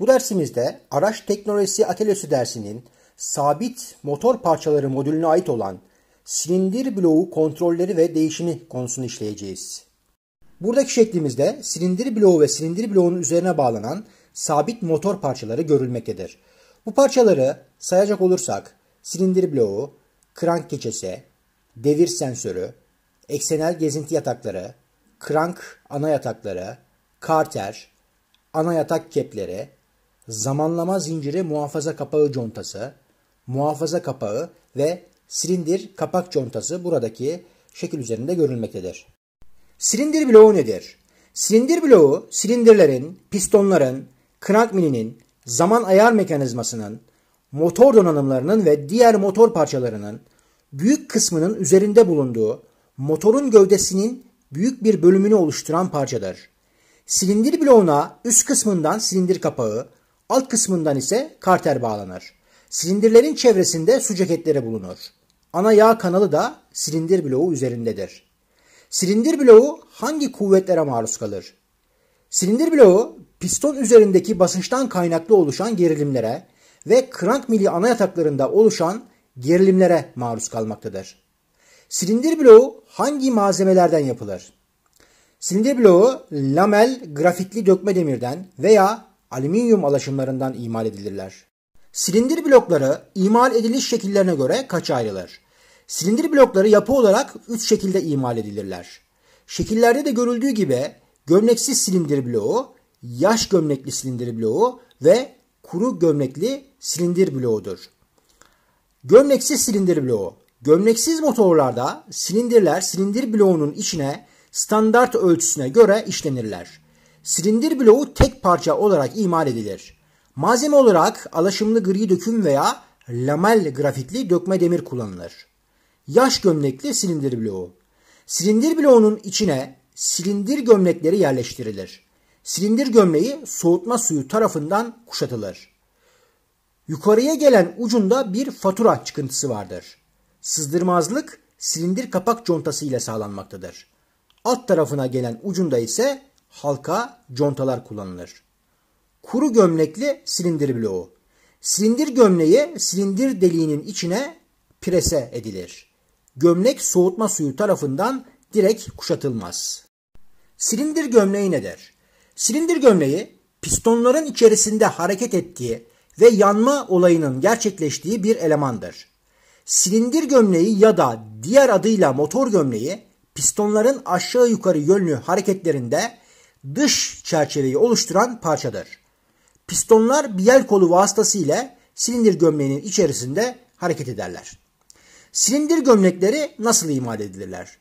Bu dersimizde araç teknolojisi atölyesi dersinin sabit motor parçaları modülüne ait olan silindir bloğu kontrolleri ve değişimi konusunu işleyeceğiz. Buradaki şeklimizde silindir bloğu ve silindir bloğunun üzerine bağlanan sabit motor parçaları görülmektedir. Bu parçaları sayacak olursak silindir bloğu, krank keçesi, devir sensörü, eksenel gezinti yatakları, krank ana yatakları, karter, ana yatak kepleri, zamanlama zinciri muhafaza kapağı contası, muhafaza kapağı ve silindir kapak contası buradaki şekil üzerinde görülmektedir. Silindir bloğu nedir? Silindir bloğu silindirlerin, pistonların, krank milinin, zaman ayar mekanizmasının, motor donanımlarının ve diğer motor parçalarının büyük kısmının üzerinde bulunduğu motorun gövdesinin büyük bir bölümünü oluşturan parçadır. Silindir bloğuna üst kısmından silindir kapağı, Alt kısmından ise karter bağlanır. Silindirlerin çevresinde su ceketleri bulunur. Ana yağ kanalı da silindir bloğu üzerindedir. Silindir bloğu hangi kuvvetlere maruz kalır? Silindir bloğu piston üzerindeki basınçtan kaynaklı oluşan gerilimlere ve krank mili ana yataklarında oluşan gerilimlere maruz kalmaktadır. Silindir bloğu hangi malzemelerden yapılır? Silindir bloğu lamel grafitli dökme demirden veya alüminyum alaşımlarından imal edilirler. Silindir blokları imal ediliş şekillerine göre kaça ayrılır? Silindir blokları yapı olarak 3 şekilde imal edilirler. Şekillerde de görüldüğü gibi gömleksiz silindir bloğu, yaş gömlekli silindir bloğu ve kuru gömlekli silindir bloğudur. Gömleksiz silindir bloğu. Gömleksiz motorlarda silindirler silindir bloğunun içine standart ölçüsüne göre işlenirler silindir bloğu tek parça olarak imal edilir. Malzeme olarak alaşımlı gri döküm veya lamel grafitli dökme demir kullanılır. Yaş gömlekli silindir bloğu. Silindir bloğunun içine silindir gömlekleri yerleştirilir. Silindir gömleği soğutma suyu tarafından kuşatılır. Yukarıya gelen ucunda bir fatura çıkıntısı vardır. Sızdırmazlık silindir kapak contası ile sağlanmaktadır. Alt tarafına gelen ucunda ise halka contalar kullanılır. Kuru gömlekli silindir bloğu. Silindir gömleği silindir deliğinin içine prese edilir. Gömlek soğutma suyu tarafından direkt kuşatılmaz. Silindir gömleği nedir? Silindir gömleği pistonların içerisinde hareket ettiği ve yanma olayının gerçekleştiği bir elemandır. Silindir gömleği ya da diğer adıyla motor gömleği pistonların aşağı yukarı yönlü hareketlerinde dış çerçeveyi oluşturan parçadır. Pistonlar bir kolu vasıtasıyla silindir gömleğinin içerisinde hareket ederler. Silindir gömlekleri nasıl imal edilirler?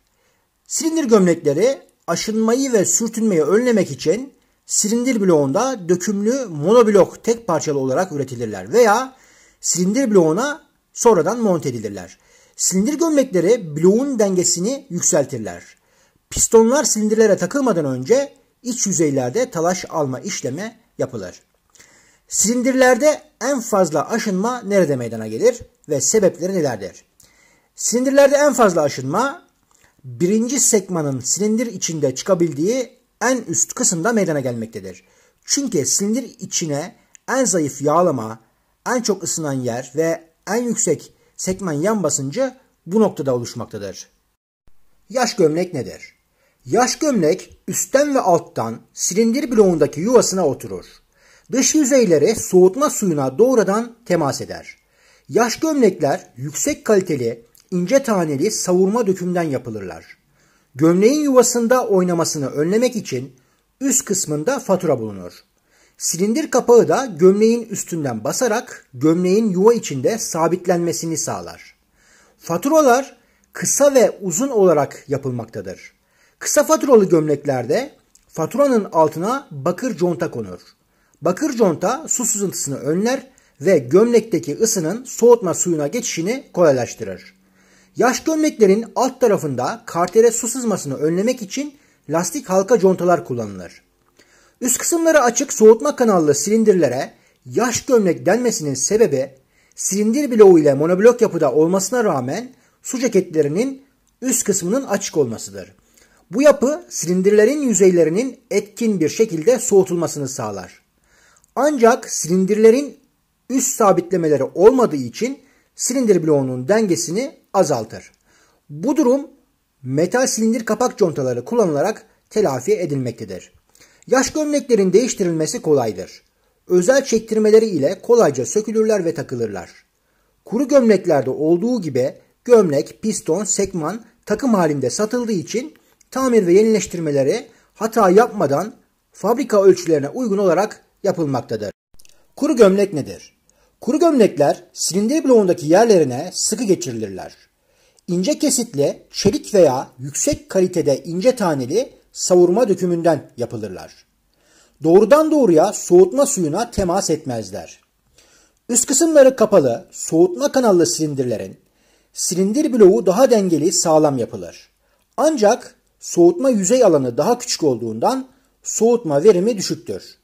Silindir gömlekleri aşınmayı ve sürtünmeyi önlemek için silindir bloğunda dökümlü monoblok tek parçalı olarak üretilirler veya silindir bloğuna sonradan monte edilirler. Silindir gömlekleri bloğun dengesini yükseltirler. Pistonlar silindirlere takılmadan önce iç yüzeylerde talaş alma işleme yapılır. Sindirlerde en fazla aşınma nerede meydana gelir ve sebepleri nelerdir? Silindirlerde en fazla aşınma birinci sekmanın silindir içinde çıkabildiği en üst kısımda meydana gelmektedir. Çünkü silindir içine en zayıf yağlama, en çok ısınan yer ve en yüksek sekman yan basıncı bu noktada oluşmaktadır. Yaş gömlek nedir? Yaş gömlek üstten ve alttan silindir bloğundaki yuvasına oturur. Dış yüzeyleri soğutma suyuna doğrudan temas eder. Yaş gömlekler yüksek kaliteli, ince taneli savurma dökümden yapılırlar. Gömleğin yuvasında oynamasını önlemek için üst kısmında fatura bulunur. Silindir kapağı da gömleğin üstünden basarak gömleğin yuva içinde sabitlenmesini sağlar. Faturalar kısa ve uzun olarak yapılmaktadır. Kısa faturalı gömleklerde faturanın altına bakır conta konur. Bakır conta su sızıntısını önler ve gömlekteki ısının soğutma suyuna geçişini kolaylaştırır. Yaş gömleklerin alt tarafında kartere su sızmasını önlemek için lastik halka contalar kullanılır. Üst kısımları açık soğutma kanallı silindirlere yaş gömlek denmesinin sebebi silindir bloğu ile monoblok yapıda olmasına rağmen su ceketlerinin üst kısmının açık olmasıdır. Bu yapı silindirlerin yüzeylerinin etkin bir şekilde soğutulmasını sağlar. Ancak silindirlerin üst sabitlemeleri olmadığı için silindir bloğunun dengesini azaltır. Bu durum metal silindir kapak contaları kullanılarak telafi edilmektedir. Yaş gömleklerin değiştirilmesi kolaydır. Özel çektirmeleri ile kolayca sökülürler ve takılırlar. Kuru gömleklerde olduğu gibi gömlek, piston, sekman takım halinde satıldığı için tamir ve yenileştirmeleri hata yapmadan fabrika ölçülerine uygun olarak yapılmaktadır. Kuru gömlek nedir? Kuru gömlekler silindir bloğundaki yerlerine sıkı geçirilirler. İnce kesitli, çelik veya yüksek kalitede ince taneli savurma dökümünden yapılırlar. Doğrudan doğruya soğutma suyuna temas etmezler. Üst kısımları kapalı, soğutma kanallı silindirlerin silindir bloğu daha dengeli sağlam yapılır. Ancak soğutma yüzey alanı daha küçük olduğundan soğutma verimi düşüktür.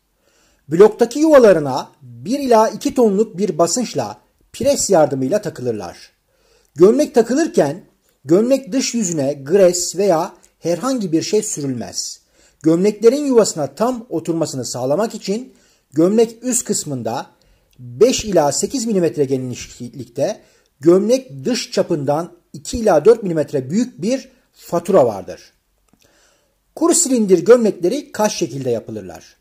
Bloktaki yuvalarına 1 ila 2 tonluk bir basınçla pres yardımıyla takılırlar. Gömlek takılırken gömlek dış yüzüne gres veya herhangi bir şey sürülmez. Gömleklerin yuvasına tam oturmasını sağlamak için gömlek üst kısmında 5 ila 8 mm genişlikte gömlek dış çapından 2 ila 4 mm büyük bir fatura vardır. Kuru silindir gömlekleri kaç şekilde yapılırlar?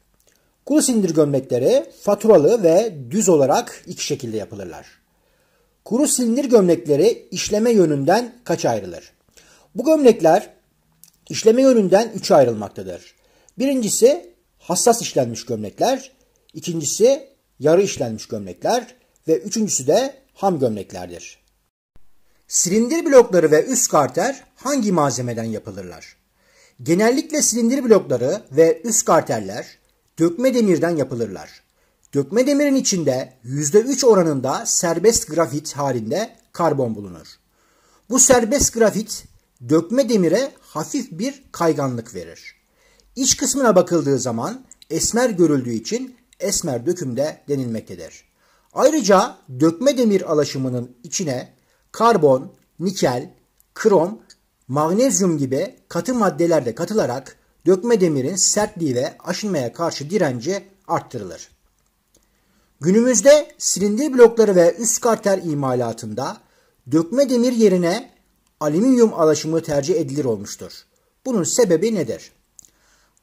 Kuru silindir gömlekleri faturalı ve düz olarak iki şekilde yapılırlar. Kuru silindir gömlekleri işleme yönünden kaç ayrılır? Bu gömlekler işleme yönünden üçe ayrılmaktadır. Birincisi hassas işlenmiş gömlekler, ikincisi yarı işlenmiş gömlekler ve üçüncüsü de ham gömleklerdir. Silindir blokları ve üst karter hangi malzemeden yapılırlar? Genellikle silindir blokları ve üst karterler dökme demirden yapılırlar. Dökme demirin içinde %3 oranında serbest grafit halinde karbon bulunur. Bu serbest grafit dökme demire hafif bir kayganlık verir. İç kısmına bakıldığı zaman esmer görüldüğü için esmer dökümde denilmektedir. Ayrıca dökme demir alaşımının içine karbon, nikel, krom magnezyum gibi katı maddelerde katılarak dökme demirin sertliği ve aşınmaya karşı direnci arttırılır. Günümüzde silindir blokları ve üst karter imalatında dökme demir yerine alüminyum alaşımı tercih edilir olmuştur. Bunun sebebi nedir?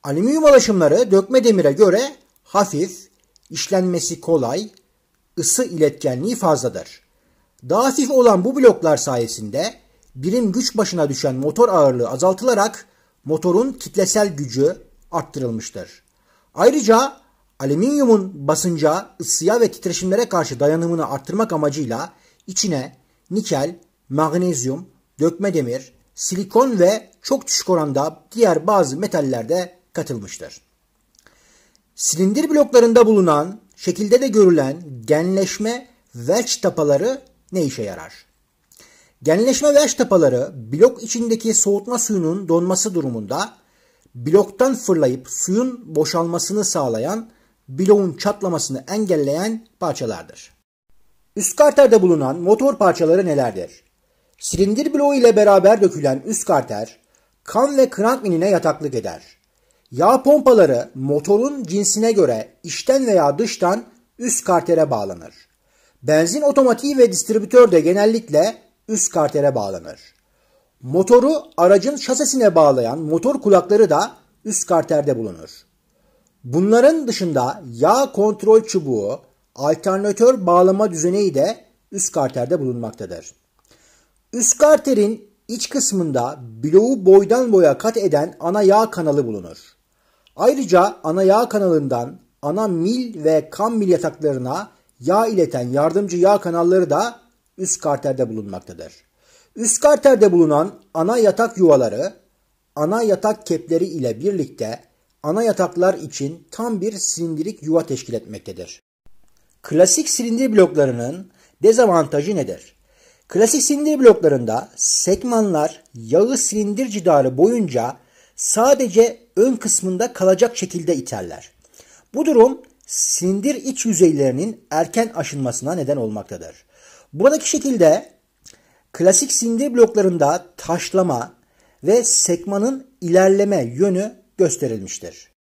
Alüminyum alaşımları dökme demire göre hafif, işlenmesi kolay, ısı iletkenliği fazladır. Daha hafif olan bu bloklar sayesinde birim güç başına düşen motor ağırlığı azaltılarak motorun kitlesel gücü arttırılmıştır. Ayrıca alüminyumun basınca, ısıya ve titreşimlere karşı dayanımını arttırmak amacıyla içine nikel, magnezyum, dökme demir, silikon ve çok düşük oranda diğer bazı metaller de katılmıştır. Silindir bloklarında bulunan, şekilde de görülen genleşme Welch tapaları ne işe yarar? Genleşme ve tapaları blok içindeki soğutma suyunun donması durumunda bloktan fırlayıp suyun boşalmasını sağlayan bloğun çatlamasını engelleyen parçalardır. Üst karterde bulunan motor parçaları nelerdir? Silindir bloğu ile beraber dökülen üst karter kan ve krankminine yataklık eder. Yağ pompaları motorun cinsine göre içten veya dıştan üst kartere bağlanır. Benzin otomatiği ve distribütör de genellikle üst kartere bağlanır. Motoru aracın şasesine bağlayan motor kulakları da üst karterde bulunur. Bunların dışında yağ kontrol çubuğu, alternatör bağlama düzeneği de üst karterde bulunmaktadır. Üst karterin iç kısmında bloğu boydan boya kat eden ana yağ kanalı bulunur. Ayrıca ana yağ kanalından ana mil ve kam mil yataklarına yağ ileten yardımcı yağ kanalları da üst karterde bulunmaktadır. Üst karterde bulunan ana yatak yuvaları ana yatak kepleri ile birlikte ana yataklar için tam bir silindirik yuva teşkil etmektedir. Klasik silindir bloklarının dezavantajı nedir? Klasik silindir bloklarında sekmanlar yağı silindir cidarı boyunca sadece ön kısmında kalacak şekilde iterler. Bu durum silindir iç yüzeylerinin erken aşınmasına neden olmaktadır. Buradaki şekilde klasik sindir bloklarında taşlama ve sekmanın ilerleme yönü gösterilmiştir.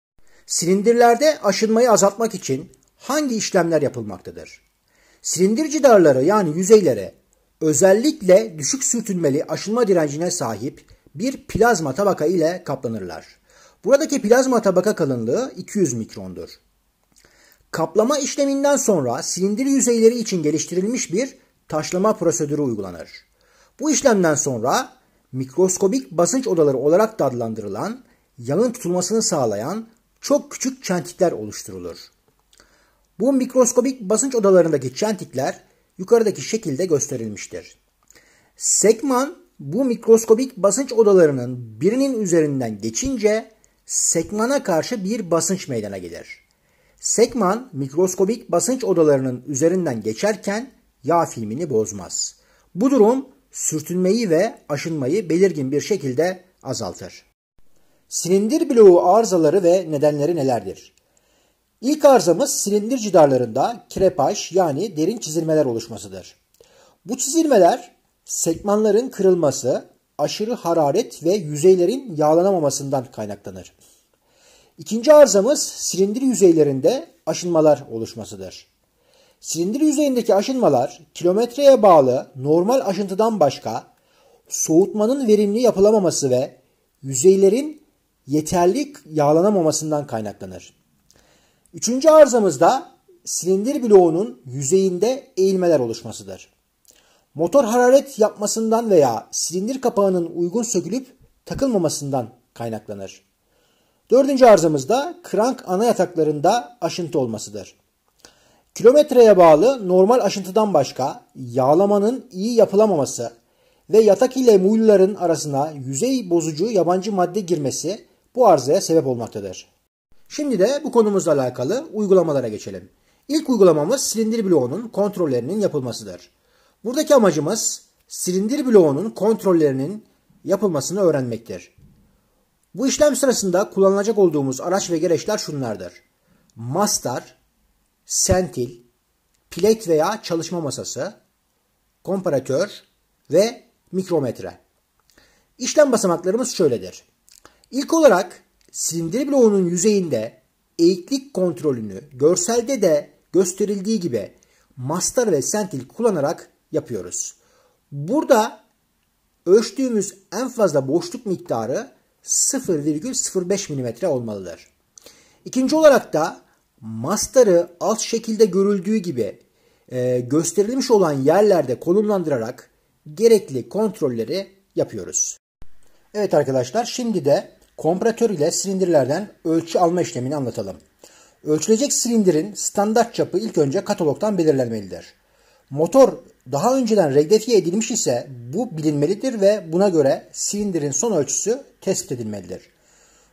Silindirlerde aşınmayı azaltmak için hangi işlemler yapılmaktadır? Silindir cidarları yani yüzeylere özellikle düşük sürtünmeli aşınma direncine sahip bir plazma tabaka ile kaplanırlar. Buradaki plazma tabaka kalınlığı 200 mikrondur. Kaplama işleminden sonra silindir yüzeyleri için geliştirilmiş bir taşlama prosedürü uygulanır. Bu işlemden sonra mikroskobik basınç odaları olarak da adlandırılan yanın tutulmasını sağlayan çok küçük çentikler oluşturulur. Bu mikroskobik basınç odalarındaki çentikler yukarıdaki şekilde gösterilmiştir. Sekman bu mikroskobik basınç odalarının birinin üzerinden geçince sekmana karşı bir basınç meydana gelir. Sekman mikroskobik basınç odalarının üzerinden geçerken yağ filmini bozmaz. Bu durum sürtünmeyi ve aşınmayı belirgin bir şekilde azaltır. Silindir bloğu arızaları ve nedenleri nelerdir? İlk arızamız silindir cidarlarında krepaj yani derin çizilmeler oluşmasıdır. Bu çizilmeler sekmanların kırılması, aşırı hararet ve yüzeylerin yağlanamamasından kaynaklanır. İkinci arızamız silindir yüzeylerinde aşınmalar oluşmasıdır. Silindir yüzeyindeki aşınmalar kilometreye bağlı normal aşıntıdan başka soğutmanın verimli yapılamaması ve yüzeylerin yeterli yağlanamamasından kaynaklanır. Üçüncü arızamızda silindir bloğunun yüzeyinde eğilmeler oluşmasıdır. Motor hararet yapmasından veya silindir kapağının uygun sökülüp takılmamasından kaynaklanır. Dördüncü arızamızda krank ana yataklarında aşıntı olmasıdır. Kilometreye bağlı normal aşıntıdan başka yağlamanın iyi yapılamaması ve yatak ile muyulların arasına yüzey bozucu yabancı madde girmesi bu arızaya sebep olmaktadır. Şimdi de bu konumuzla alakalı uygulamalara geçelim. İlk uygulamamız silindir bloğunun kontrollerinin yapılmasıdır. Buradaki amacımız silindir bloğunun kontrollerinin yapılmasını öğrenmektir. Bu işlem sırasında kullanılacak olduğumuz araç ve gereçler şunlardır. Mastar, sentil, plate veya çalışma masası, komparatör ve mikrometre. İşlem basamaklarımız şöyledir. İlk olarak silindir bloğunun yüzeyinde eğiklik kontrolünü görselde de gösterildiği gibi mastar ve sentil kullanarak yapıyoruz. Burada ölçtüğümüz en fazla boşluk miktarı 0,05 mm olmalıdır. İkinci olarak da mastarı alt şekilde görüldüğü gibi e, gösterilmiş olan yerlerde konumlandırarak gerekli kontrolleri yapıyoruz. Evet arkadaşlar şimdi de kompratör ile silindirlerden ölçü alma işlemini anlatalım. Ölçülecek silindirin standart çapı ilk önce katalogdan belirlenmelidir. Motor daha önceden regatifiye edilmiş ise bu bilinmelidir ve buna göre silindirin son ölçüsü tespit edilmelidir.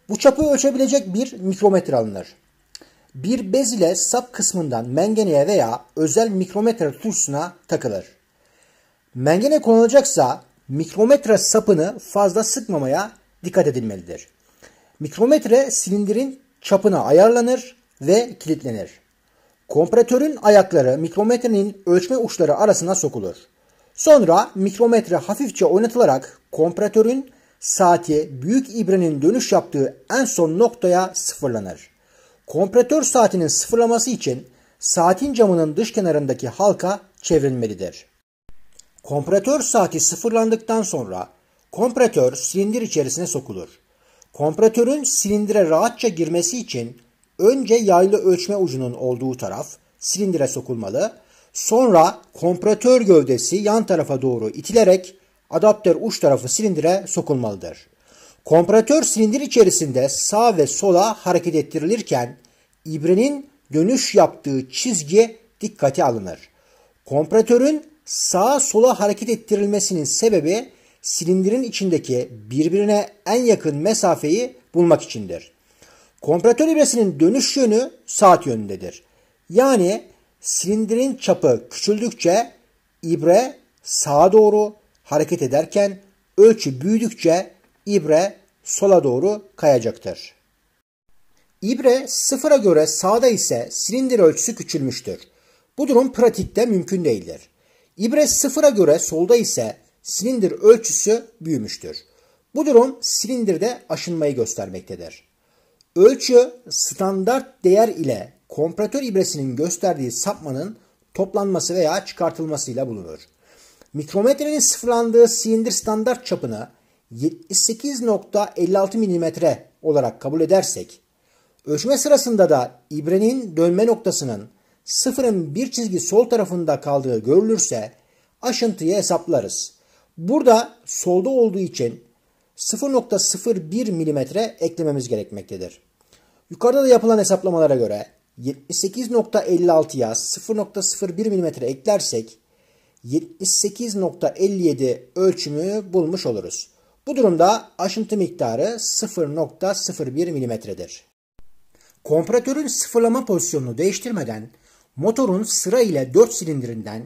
Bu çapı ölçebilecek bir mikrometre alınır bir bez ile sap kısmından mengeneye veya özel mikrometre tursuna takılır. Mengene konulacaksa mikrometre sapını fazla sıkmamaya dikkat edilmelidir. Mikrometre silindirin çapına ayarlanır ve kilitlenir. Kompresörün ayakları mikrometrenin ölçme uçları arasına sokulur. Sonra mikrometre hafifçe oynatılarak kompresörün saati büyük ibrenin dönüş yaptığı en son noktaya sıfırlanır. Kompratör saatinin sıfırlaması için saatin camının dış kenarındaki halka çevrilmelidir. Kompratör saati sıfırlandıktan sonra kompratör silindir içerisine sokulur. Kompratörün silindire rahatça girmesi için önce yaylı ölçme ucunun olduğu taraf silindire sokulmalı, sonra kompratör gövdesi yan tarafa doğru itilerek adaptör uç tarafı silindire sokulmalıdır. Kompratör silindir içerisinde sağ ve sola hareket ettirilirken ibrenin dönüş yaptığı çizgi dikkate alınır. Kompratörün sağa sola hareket ettirilmesinin sebebi silindirin içindeki birbirine en yakın mesafeyi bulmak içindir. Kompratör ibresinin dönüş yönü saat yönündedir. Yani silindirin çapı küçüldükçe ibre sağa doğru hareket ederken ölçü büyüdükçe İbre sola doğru kayacaktır. İbre sıfıra göre sağda ise silindir ölçüsü küçülmüştür. Bu durum pratikte mümkün değildir. İbre sıfıra göre solda ise silindir ölçüsü büyümüştür. Bu durum silindirde aşınmayı göstermektedir. Ölçü standart değer ile kompratör ibresinin gösterdiği sapmanın toplanması veya çıkartılmasıyla bulunur. Mikrometrenin sıfırlandığı silindir standart çapını 78.56 mm olarak kabul edersek, ölçme sırasında da ibrenin dönme noktasının sıfırın bir çizgi sol tarafında kaldığı görülürse aşıntıyı hesaplarız. Burada solda olduğu için 0.01 mm eklememiz gerekmektedir. Yukarıda da yapılan hesaplamalara göre 78.56'ya 0.01 mm eklersek 78.57 ölçümü bulmuş oluruz. Bu durumda aşıntı miktarı 0.01 mm'dir. Kompresörün sıfırlama pozisyonunu değiştirmeden motorun sıra ile 4 silindirinden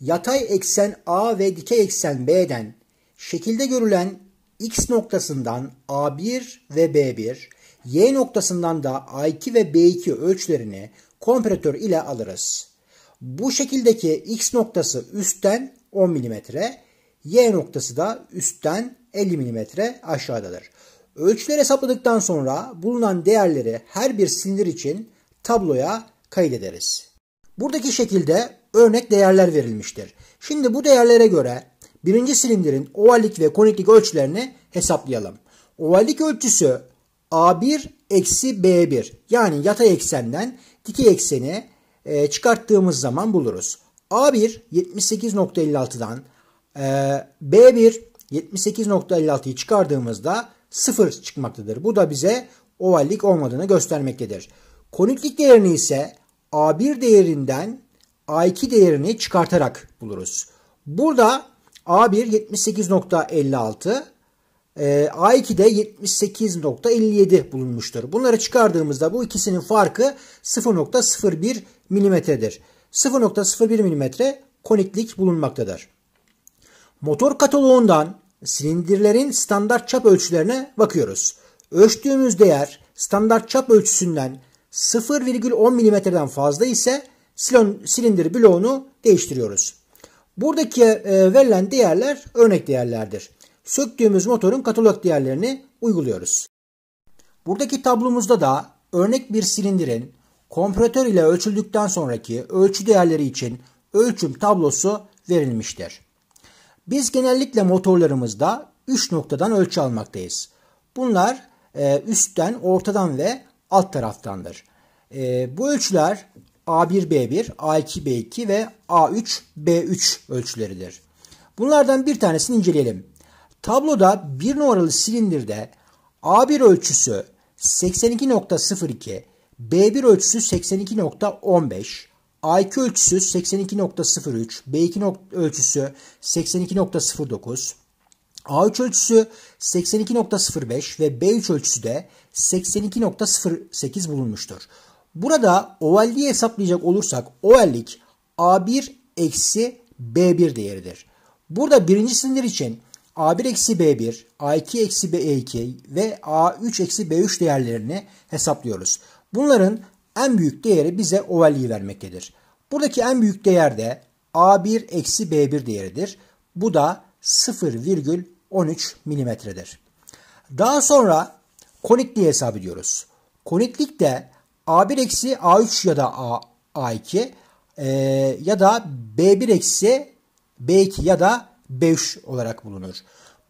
yatay eksen A ve dikey eksen B'den şekilde görülen X noktasından A1 ve B1, Y noktasından da A2 ve B2 ölçülerini kompresör ile alırız. Bu şekildeki X noktası üstten 10 mm, Y noktası da üstten 50 mm aşağıdadır. Ölçüleri hesapladıktan sonra bulunan değerleri her bir silindir için tabloya kaydederiz. Buradaki şekilde örnek değerler verilmiştir. Şimdi bu değerlere göre birinci silindirin ovallik ve koniklik ölçülerini hesaplayalım. Ovallik ölçüsü A1 eksi B1 yani yatay eksenden dikey ekseni e, çıkarttığımız zaman buluruz. A1 78.56'dan ee, B1 78.56'yı çıkardığımızda 0 çıkmaktadır. Bu da bize ovallik olmadığını göstermektedir. Koniklik değerini ise A1 değerinden A2 değerini çıkartarak buluruz. Burada A1 78.56 a 2 e, de 78.57 bulunmuştur. Bunları çıkardığımızda bu ikisinin farkı 0.01 milimetredir. 0.01 milimetre koniklik bulunmaktadır. Motor kataloğundan silindirlerin standart çap ölçülerine bakıyoruz. Ölçtüğümüz değer standart çap ölçüsünden 0,10 mm'den fazla ise silindir bloğunu değiştiriyoruz. Buradaki e, verilen değerler örnek değerlerdir. Söktüğümüz motorun katalog değerlerini uyguluyoruz. Buradaki tablomuzda da örnek bir silindirin kompresör ile ölçüldükten sonraki ölçü değerleri için ölçüm tablosu verilmiştir. Biz genellikle motorlarımızda 3 noktadan ölçü almaktayız. Bunlar e, üstten, ortadan ve alt taraftandır. E, bu ölçüler A1B1, A2B2 ve A3B3 ölçüleridir. Bunlardan bir tanesini inceleyelim. Tabloda bir numaralı silindirde A1 ölçüsü 82.02, B1 ölçüsü 82.15, IQ ölçüsü 82.03, B2 ölçüsü 82.09, A3 ölçüsü 82.05 ve B3 ölçüsü de 82.08 bulunmuştur. Burada ovalliği hesaplayacak olursak ovallik A1 eksi B1 değeridir. Burada birinci sınır için A1 eksi B1, A2 eksi B2 ve A3 eksi B3 değerlerini hesaplıyoruz. Bunların en büyük değeri bize ovalliği vermektedir. Buradaki en büyük değer de A1 eksi B1 değeridir. Bu da 0,13 milimetredir. Daha sonra konikliği hesap ediyoruz. Koniklik de A1 eksi A3 ya da A, A2 e, ya da B1 eksi B2 ya da B3 olarak bulunur.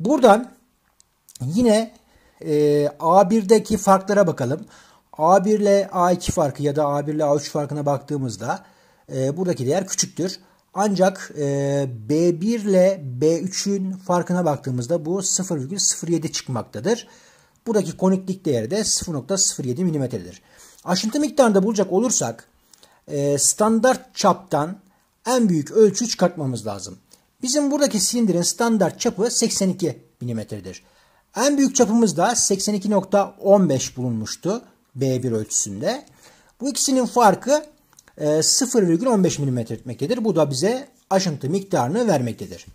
Buradan yine e, A1'deki farklara bakalım. A1 ile A2 farkı ya da A1 ile A3 farkına baktığımızda e, buradaki değer küçüktür. Ancak e, B1 ile B3'ün farkına baktığımızda bu 0,07 çıkmaktadır. Buradaki koniklik değeri de 0.07 mm'dir. Aşıntı da bulacak olursak e, standart çaptan en büyük ölçü çıkartmamız lazım. Bizim buradaki silindirin standart çapı 82 mm'dir. En büyük çapımız da 82.15 bulunmuştu. B1 ölçüsünde. Bu ikisinin farkı 0,15 e, mm etmektedir. Bu da bize aşıntı miktarını vermektedir.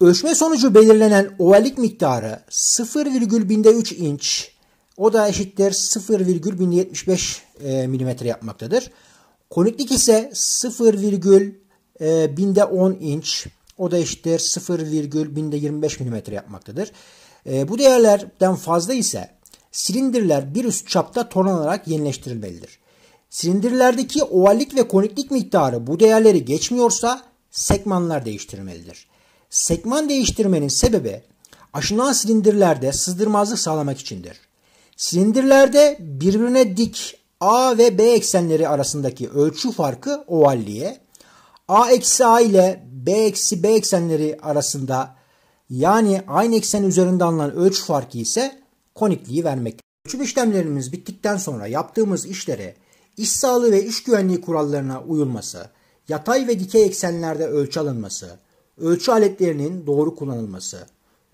Ölçme sonucu belirlenen ovalik miktarı 0,3 inç o da eşittir 0,1075 e, mm yapmaktadır. Koniklik ise 0,010 e, inç o da eşittir 0,1025 mm yapmaktadır. Bu değerlerden fazla ise silindirler bir üst çapta tornanarak yenileştirilmelidir. Silindirlerdeki ovallik ve koniklik miktarı bu değerleri geçmiyorsa sekmanlar değiştirilmelidir. Sekman değiştirmenin sebebi aşınan silindirlerde sızdırmazlık sağlamak içindir. Silindirlerde birbirine dik A ve B eksenleri arasındaki ölçü farkı ovalliğe, A eksi A ile B eksi B eksenleri arasında yani aynı eksen üzerinde alınan ölçü farkı ise konikliği vermek. Ölçüm işlemlerimiz bittikten sonra yaptığımız işlere iş sağlığı ve iş güvenliği kurallarına uyulması, yatay ve dikey eksenlerde ölçü alınması, ölçü aletlerinin doğru kullanılması,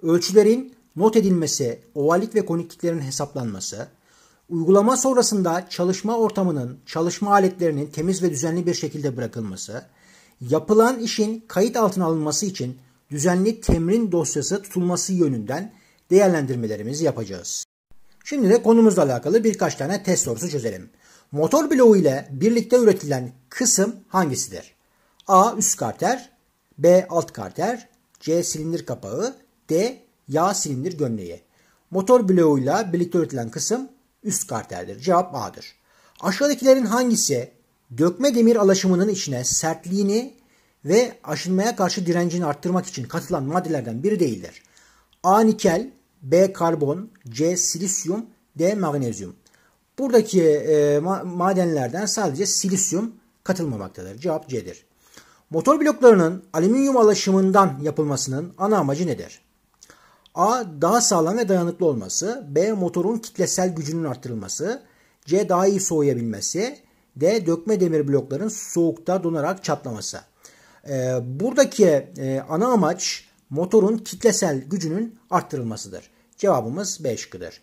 ölçülerin not edilmesi, ovalik ve konikliklerin hesaplanması, uygulama sonrasında çalışma ortamının, çalışma aletlerinin temiz ve düzenli bir şekilde bırakılması, yapılan işin kayıt altına alınması için düzenli temrin dosyası tutulması yönünden değerlendirmelerimizi yapacağız. Şimdi de konumuzla alakalı birkaç tane test sorusu çözelim. Motor bloğu ile birlikte üretilen kısım hangisidir? A. Üst karter B. Alt karter C. Silindir kapağı D. Yağ silindir gömleği. Motor bloğu ile birlikte üretilen kısım üst karterdir. Cevap A'dır. Aşağıdakilerin hangisi dökme demir alaşımının içine sertliğini ve aşınmaya karşı direncini arttırmak için katılan maddelerden biri değildir? A. Nikel B karbon, C silisyum, D magnezyum. Buradaki e, ma madenlerden sadece silisyum katılmamaktadır. Cevap C'dir. Motor bloklarının alüminyum alaşımından yapılmasının ana amacı nedir? A. Daha sağlam ve dayanıklı olması. B. Motorun kitlesel gücünün artırılması. C. Daha iyi soğuyabilmesi. D. Dökme demir blokların soğukta donarak çatlaması. E, buradaki e, ana amaç motorun kitlesel gücünün arttırılmasıdır. Cevabımız B şıkkıdır.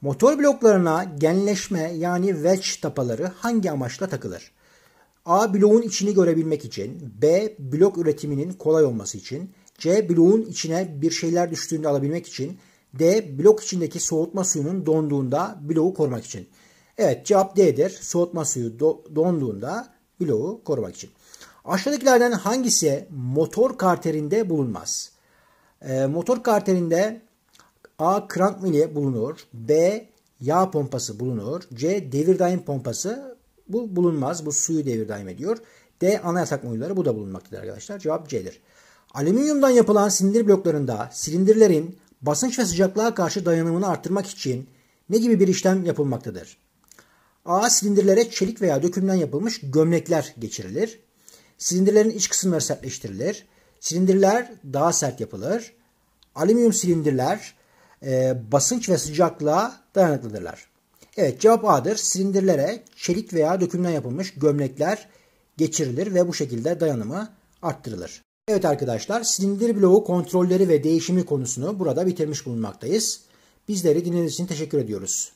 Motor bloklarına genleşme yani wedge tapaları hangi amaçla takılır? A. Bloğun içini görebilmek için. B. Blok üretiminin kolay olması için. C. Bloğun içine bir şeyler düştüğünde alabilmek için. D. Blok içindeki soğutma suyunun donduğunda bloğu korumak için. Evet cevap D'dir. Soğutma suyu donduğunda bloğu korumak için. Aşağıdakilerden hangisi motor karterinde bulunmaz? E, motor karterinde A. krank mili bulunur. B. Yağ pompası bulunur. C. Devir daim pompası bu bulunmaz. Bu suyu devir daim ediyor. D. Ana yatak muyuları bu da bulunmaktadır arkadaşlar. Cevap C'dir. Alüminyumdan yapılan silindir bloklarında silindirlerin basınç ve sıcaklığa karşı dayanımını arttırmak için ne gibi bir işlem yapılmaktadır? A. Silindirlere çelik veya dökümden yapılmış gömlekler geçirilir. Silindirlerin iç kısımları sertleştirilir. Silindirler daha sert yapılır. Alüminyum silindirler e, basınç ve sıcaklığa dayanıklıdırlar. Evet cevap A'dır. Silindirlere çelik veya dökümden yapılmış gömlekler geçirilir ve bu şekilde dayanımı arttırılır. Evet arkadaşlar silindir bloğu kontrolleri ve değişimi konusunu burada bitirmiş bulunmaktayız. Bizleri dinlediğiniz için teşekkür ediyoruz.